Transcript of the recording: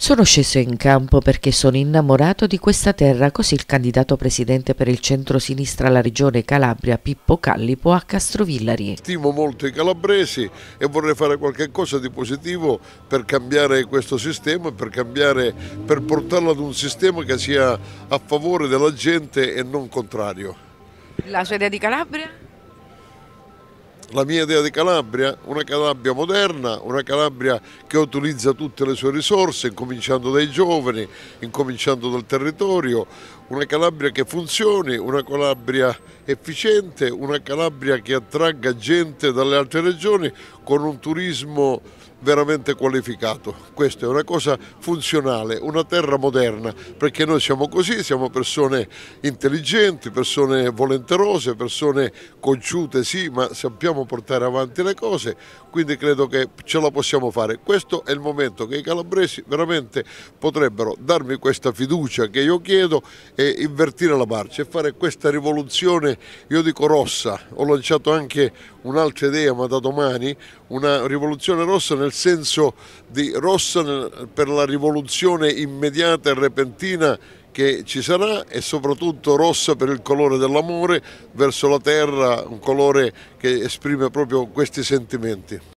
Sono sceso in campo perché sono innamorato di questa terra, così il candidato presidente per il centro-sinistra alla regione Calabria, Pippo Callipo, a Castrovillari. Stimo molto i calabresi e vorrei fare qualche cosa di positivo per cambiare questo sistema, per, cambiare, per portarlo ad un sistema che sia a favore della gente e non contrario. La sua idea di Calabria? la mia idea di Calabria, una Calabria moderna, una Calabria che utilizza tutte le sue risorse, incominciando dai giovani, incominciando dal territorio, una Calabria che funzioni, una Calabria efficiente, una Calabria che attragga gente dalle altre regioni con un turismo veramente qualificato. Questa è una cosa funzionale, una terra moderna, perché noi siamo così, siamo persone intelligenti, persone volenterose, persone conciute, sì, ma sappiamo portare avanti le cose, quindi credo che ce la possiamo fare. Questo è il momento che i calabresi veramente potrebbero darmi questa fiducia che io chiedo e invertire la marcia e fare questa rivoluzione, io dico rossa, ho lanciato anche un'altra idea, ma da domani, una rivoluzione rossa nel nel senso di rossa per la rivoluzione immediata e repentina che ci sarà e soprattutto rossa per il colore dell'amore verso la terra, un colore che esprime proprio questi sentimenti.